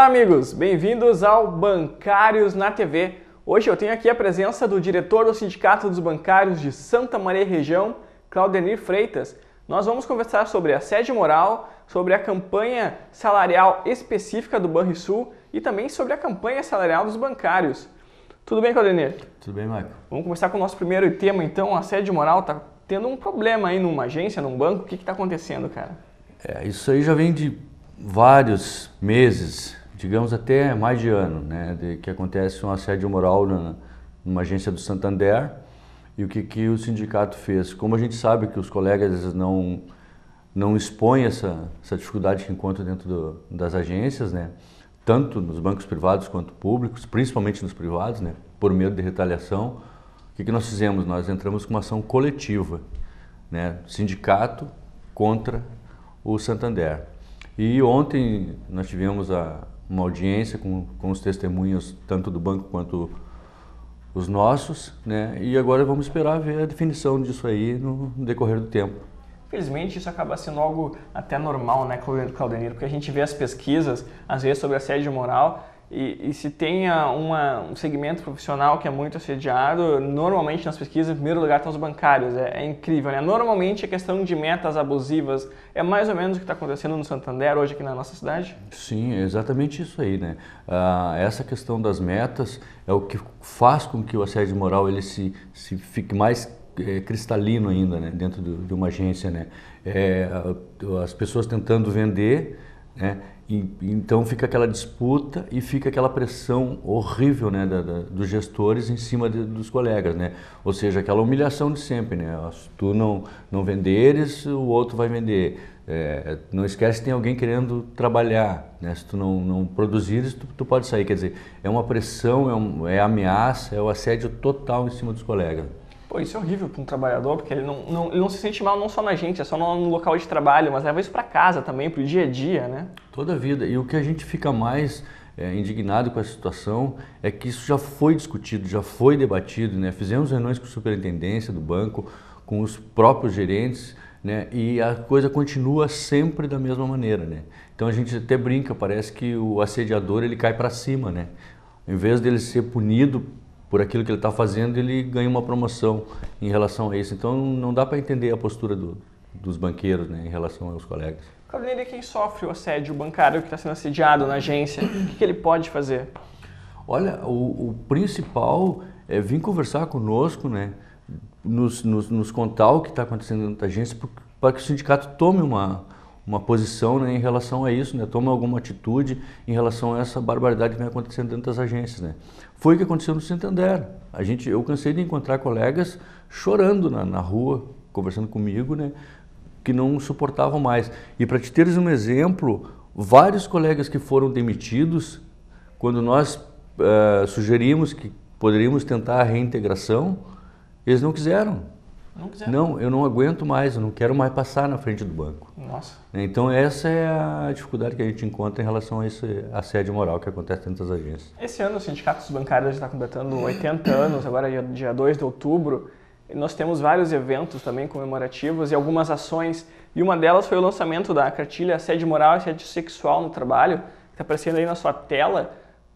Olá, amigos! Bem-vindos ao Bancários na TV. Hoje eu tenho aqui a presença do diretor do Sindicato dos Bancários de Santa Maria e Região, Claudenir Freitas. Nós vamos conversar sobre a sede moral, sobre a campanha salarial específica do Banrisul e também sobre a campanha salarial dos bancários. Tudo bem, Claudenir? Tudo bem, Michael. Vamos começar com o nosso primeiro tema, então. A sede moral está tendo um problema aí numa agência, num banco. O que está acontecendo, cara? É, isso aí já vem de vários meses digamos até mais de ano, né, de, que acontece um assédio moral na, numa agência do Santander e o que, que o sindicato fez. Como a gente sabe que os colegas não não expõem essa, essa dificuldade que encontram dentro do, das agências, né, tanto nos bancos privados quanto públicos, principalmente nos privados, né, por medo de retaliação, o que, que nós fizemos? Nós entramos com uma ação coletiva, né, sindicato contra o Santander. E ontem nós tivemos a, uma audiência com, com os testemunhos, tanto do banco quanto os nossos, né? E agora vamos esperar ver a definição disso aí no, decorrer do tempo. Infelizmente, isso acaba sendo algo até normal, né, Claudemiro? Porque a gente vê as pesquisas, às vezes, sobre assédio moral, e, e, se tem uma, um segmento profissional que é muito assediado, normalmente nas pesquisas, em primeiro lugar, estão os bancários. É, é incrível, né? Normalmente a questão de metas abusivas é mais ou menos o que está acontecendo no Santander hoje aqui na nossa cidade? Sim, é exatamente isso aí, né? Ah, essa questão das metas é o que faz com que o assédio moral ele se, se fique mais é, cristalino ainda, né? Dentro do, de uma agência, né? É, as pessoas tentando vender, né? E, então fica aquela disputa e fica aquela pressão horrível né, da, da, dos gestores em cima de, dos colegas, né? Ou seja, aquela humilhação de sempre, né? Se tu não, não venderes, o outro vai vender. É, não esquece que tem alguém querendo trabalhar, né? Se tu não, não produzires, tu, tu pode sair. Quer dizer, é uma pressão, é, um, é ameaça, é o assédio total em cima dos colegas. Pô, isso é horrível para um trabalhador, porque ele não, não, ele não se sente mal não só na gente, é só no, no local de trabalho, mas leva isso para casa também, para o dia a dia, né? Toda a vida. E o que a gente fica mais é, indignado com a situação é que isso já foi discutido, já foi debatido, né? Fizemos reuniões com a superintendência do banco, com os próprios gerentes, né? E a coisa continua sempre da mesma maneira, né? Então a gente até brinca, parece que o assediador ele cai para cima, né? Em vez dele ser punido por aquilo que ele está fazendo, ele ganha uma promoção em relação a isso. Então não dá para entender a postura do, dos banqueiros né, em relação aos colegas. Carolina, quem sofre o assédio bancário que está sendo assediado na agência, o que, que, ele pode fazer? Olha, o, o principal é vir conversar conosco, né, nos, nos, nos contar o que está acontecendo na agência, para que o sindicato tome uma, uma posição né, em relação a isso, né, toma alguma atitude em relação a essa barbaridade que vem acontecendo dentro das agências. Né. Foi o que aconteceu no Santander. A gente, eu cansei de encontrar colegas chorando na, na rua, conversando comigo, né, que não suportavam mais. E para te teres um exemplo, vários colegas que foram demitidos, quando nós uh, sugerimos que poderíamos tentar a reintegração, eles não quiseram não, não, eu não aguento mais, eu não quero mais passar na frente do banco. Nossa. Então essa é a dificuldade que a gente encontra em relação a esse assédio moral que acontece dentro das agências. Esse ano o Sindicato dos Bancários está completando 80 anos, agora é dia 2 de outubro. Nós temos vários eventos também comemorativos e algumas ações. E uma delas foi o lançamento da cartilha Assédio Moral e Assédio Sexual no Trabalho, que está aparecendo aí na sua tela.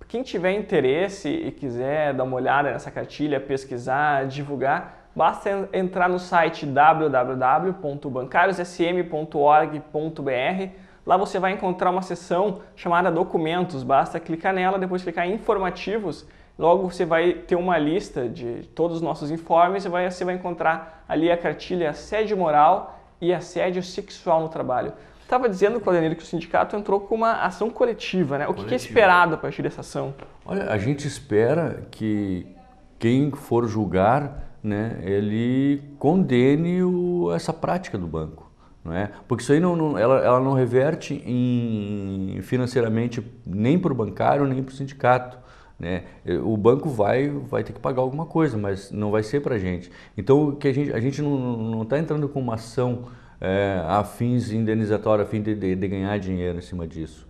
Quem tiver interesse e quiser dar uma olhada nessa cartilha, pesquisar, divulgar, Basta entrar no site www.bancariossm.org.br Lá você vai encontrar uma seção chamada Documentos. Basta clicar nela, depois clicar em Informativos. Logo você vai ter uma lista de todos os nossos informes e vai, você vai encontrar ali a cartilha assédio moral e assédio sexual no trabalho. Estava dizendo, Claudineiro, que o sindicato entrou com uma ação coletiva, né? O coletiva. que é esperado a partir dessa ação? Olha, a gente espera que quem for julgar né, ele condene o, essa prática do banco. É? Porque isso aí não, não ela, ela, não reverte em, financeiramente nem para o bancário nem para o sindicato. Né? O banco vai, vai ter que pagar alguma coisa, mas não vai ser para a gente. Então que a gente, a gente não está entrando com uma ação é, a fins indenizatórios, a fim de, de, de, ganhar dinheiro em cima disso.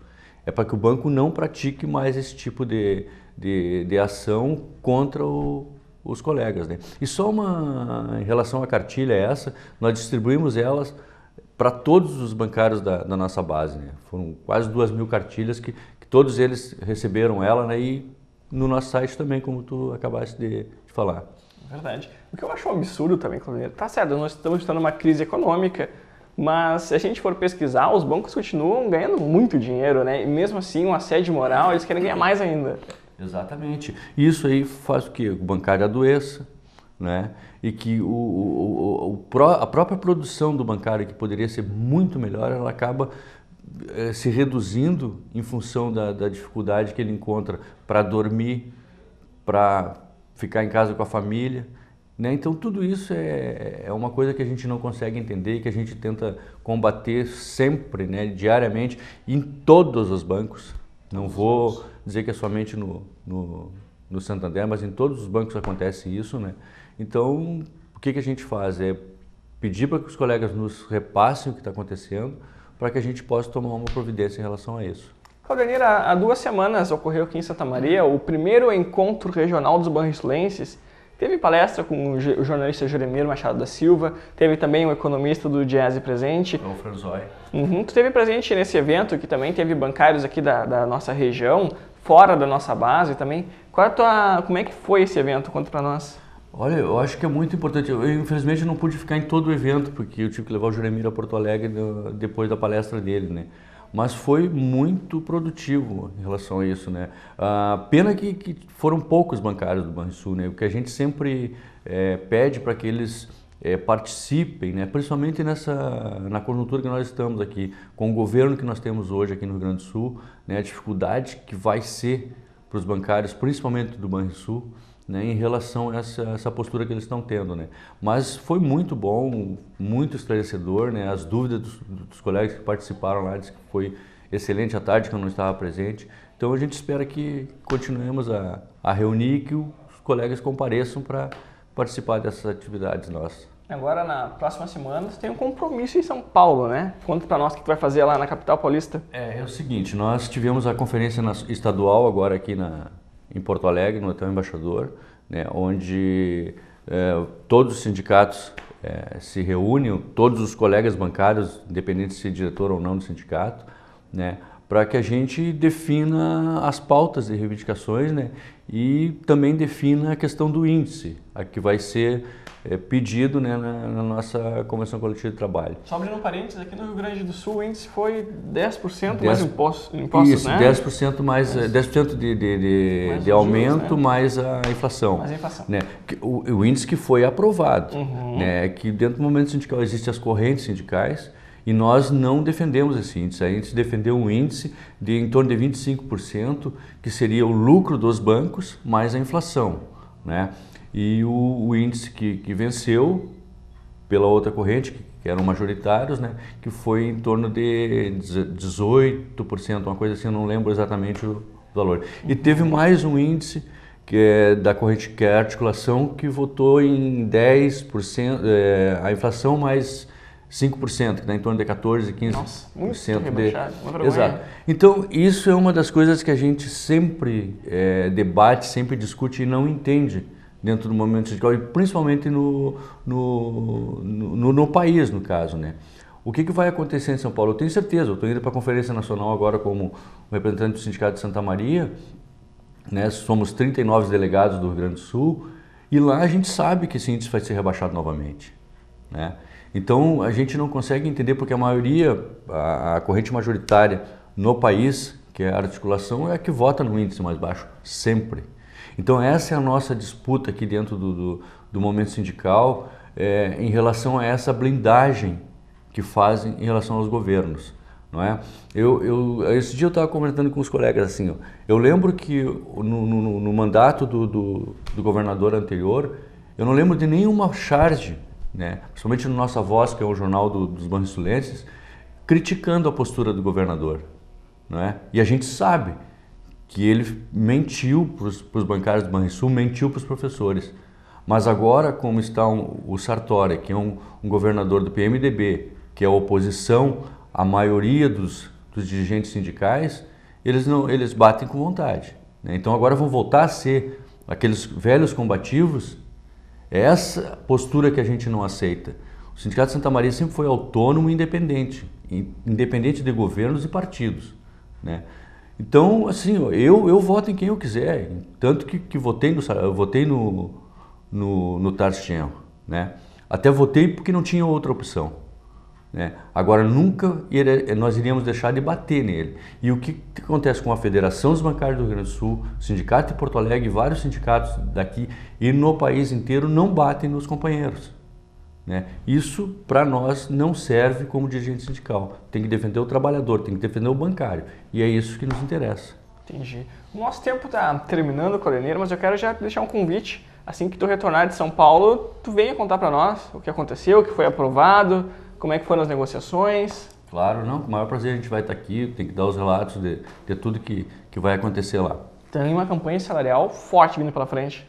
É para que o banco não pratique mais esse tipo de, de, de ação contra o, os colegas. Né? E só uma em relação à cartilha essa, nós distribuímos elas para todos os bancários da, da nossa base. Né? Foram quase duas mil cartilhas que, que todos eles receberam ela né? e no nosso site também, como tu acabaste de, de falar. Verdade. O que eu acho um absurdo também, Claudinei, tá certo, nós estamos estando numa crise econômica, mas se a gente for pesquisar, os bancos continuam ganhando muito dinheiro, né? E mesmo assim, um assédio moral, eles querem ganhar mais ainda. Exatamente. Isso aí faz o que o bancário adoeça, né? e que o, o, o, a própria produção do bancário, que poderia ser muito melhor, ela acaba eh, se reduzindo em função da, da dificuldade que ele encontra para dormir, para ficar em casa com a família. Né? Então, tudo isso é, é uma coisa que a gente não consegue entender, que a gente tenta combater sempre, né? diariamente, em todos os bancos. Não vou dizer que é somente no, no, no Santander, mas em todos os bancos acontece isso, né? Então, o que, que a gente faz? É pedir para que os colegas nos repassem o que está acontecendo, para que a gente possa tomar uma providência em relação a isso. Caldeneira, há duas semanas ocorreu aqui em Santa Maria o primeiro encontro regional dos banrichilenses. Teve palestra com o jornalista Juremiro Machado da Silva, teve também um economista do Jazz presente. É o Franzói. Uhum. Tu teve presente nesse evento que também teve bancários aqui da, da nossa região, fora da nossa base também. Qual é a tua, como é que foi esse evento? Conta para nós. Olha, eu acho que é muito importante. Eu, infelizmente, não pude ficar em todo o evento, porque eu tive que levar o Juremir a Porto Alegre né, depois da palestra dele, né? Mas foi muito produtivo em relação a isso, né? Ah, pena que, que foram poucos bancários do Banrisul, né? O que a gente sempre é, pede para que eles é, participem, né, principalmente nessa, na conjuntura que nós estamos aqui, com o governo que nós temos hoje aqui no Rio Grande do Sul, né, a dificuldade que vai ser para os bancários, principalmente do Banrisul, né, em relação a essa, essa postura que eles estão tendo. Né. Mas foi muito bom, muito esclarecedor, né, as dúvidas dos, dos colegas que participaram lá, disse que foi excelente a tarde que eu não estava presente. Então a gente espera que continuemos a, a reunir e que os colegas compareçam para participar dessas atividades nossas. Agora, na próxima semana, você tem um compromisso em São Paulo, né? Conta para nós o que tu vai fazer lá na capital paulista. É, é o seguinte, nós tivemos a conferência estadual agora aqui na, em Porto Alegre, no Hotel Embaixador, né, onde é, todos os sindicatos é, se reúnem, todos os colegas bancários, independente de ser é diretor ou não do sindicato, né, para que a gente defina as pautas e reivindicações né, e também defina a questão do índice, a que vai ser é, pedido né, na, na, nossa Convenção Coletiva de Trabalho. Só abrindo um parênteses, aqui no Rio Grande do Sul o índice foi 10%, 10% mais impostos, impostos isso, né? 10% mais, 10% eh, de, de, de, mais de aumento né? mais a inflação. Mais a inflação. Né? O, o índice que foi aprovado, uhum. né? que dentro do momento sindical existem as correntes sindicais, e nós não defendemos esse índice. A gente defendeu um índice de em torno de 25%, que seria o lucro dos bancos mais a inflação. Né? E o, o índice que, que, venceu pela outra corrente, que eram majoritários, né? que foi em torno de 18%, uma coisa assim, eu não lembro exatamente o valor. E teve mais um índice que é da corrente que é a articulação, que votou em 10%, é, eh, a inflação mais 5%, que dá em torno de 14, 15%. Nossa, muito de... Exato. Então, isso é uma das coisas que a gente sempre é, debate, sempre discute e não entende dentro do movimento sindical, e principalmente no, no, no, no país, no caso. Né? O que, que vai acontecer em São Paulo? Eu tenho certeza, eu estou indo para a Conferência Nacional agora como representante do Sindicato de Santa Maria, né? somos 39 delegados do Rio Grande do Sul, e lá a gente sabe que esse índice vai ser rebaixado novamente. Né? Então a gente não consegue entender porque a maioria, a, a corrente majoritária no país, que é a articulação, é a que vota no índice mais baixo, sempre. Então essa é a nossa disputa aqui dentro do, do, do momento sindical é, em relação a essa blindagem que fazem em relação aos governos. Não é? eu, eu, esse dia eu estava comentando com os colegas assim, ó, eu lembro que no, no, no mandato do, do, do governador anterior, eu não lembro de nenhuma charge né? principalmente no Nossa Voz, que é o jornal do, dos Bons sulenses, criticando a postura do governador. Né? E a gente sabe que ele mentiu para os bancários do Banrisul, mentiu para os professores. Mas agora, como está um, o Sartori, que é um, um, governador do PMDB, que é a oposição à maioria dos, dos dirigentes sindicais, eles não eles batem com vontade. Né? Então agora vão voltar a ser aqueles velhos combativos é essa postura que a gente não aceita. O Sindicato Santa Maria sempre foi autônomo e independente, independente de governos e partidos. Né? Então, assim, eu, eu voto em quem eu quiser, tanto que, que votei no, votei no, no, no né? Até votei porque não tinha outra opção. Né? Agora, nunca nós iríamos deixar de bater nele. E o que acontece com a Federação dos Bancários do Rio Grande do Sul, o Sindicato de Porto Alegre, vários sindicatos daqui e no país inteiro não batem nos companheiros. Né? Isso, para nós, não serve como dirigente sindical. Tem que defender o trabalhador, tem que defender o bancário. E é isso que nos interessa. Entendi. O nosso tempo está terminando, Coleneiro, mas eu quero já deixar um convite. Assim que tu retornar de São Paulo, tu venha contar para nós o que aconteceu, o que foi aprovado, como é que foram as negociações? Claro, não, com o maior prazer a gente vai estar aqui, tem que dar os relatos de, de tudo que, que vai acontecer lá. Tem uma campanha salarial forte vindo pela frente.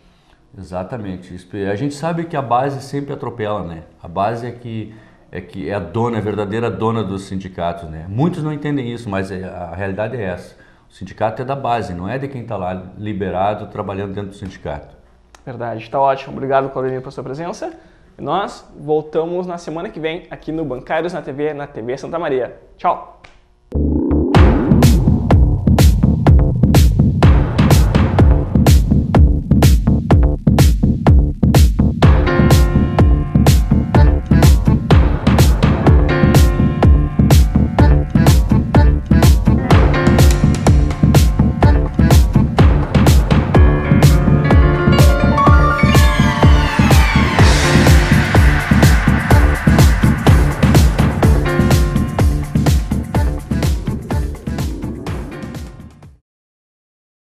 Exatamente. A gente sabe que a base sempre atropela, né? A base é que é que é a dona, a verdadeira dona dos sindicatos, né? Muitos não entendem isso, mas é, a realidade é essa. O sindicato é da base, não é de quem está lá liberado trabalhando dentro do sindicato. Verdade, está ótimo. Obrigado, Claudemir, pela sua presença. Nós voltamos na semana que vem aqui no Bancários na TV, na TV Santa Maria. Tchau!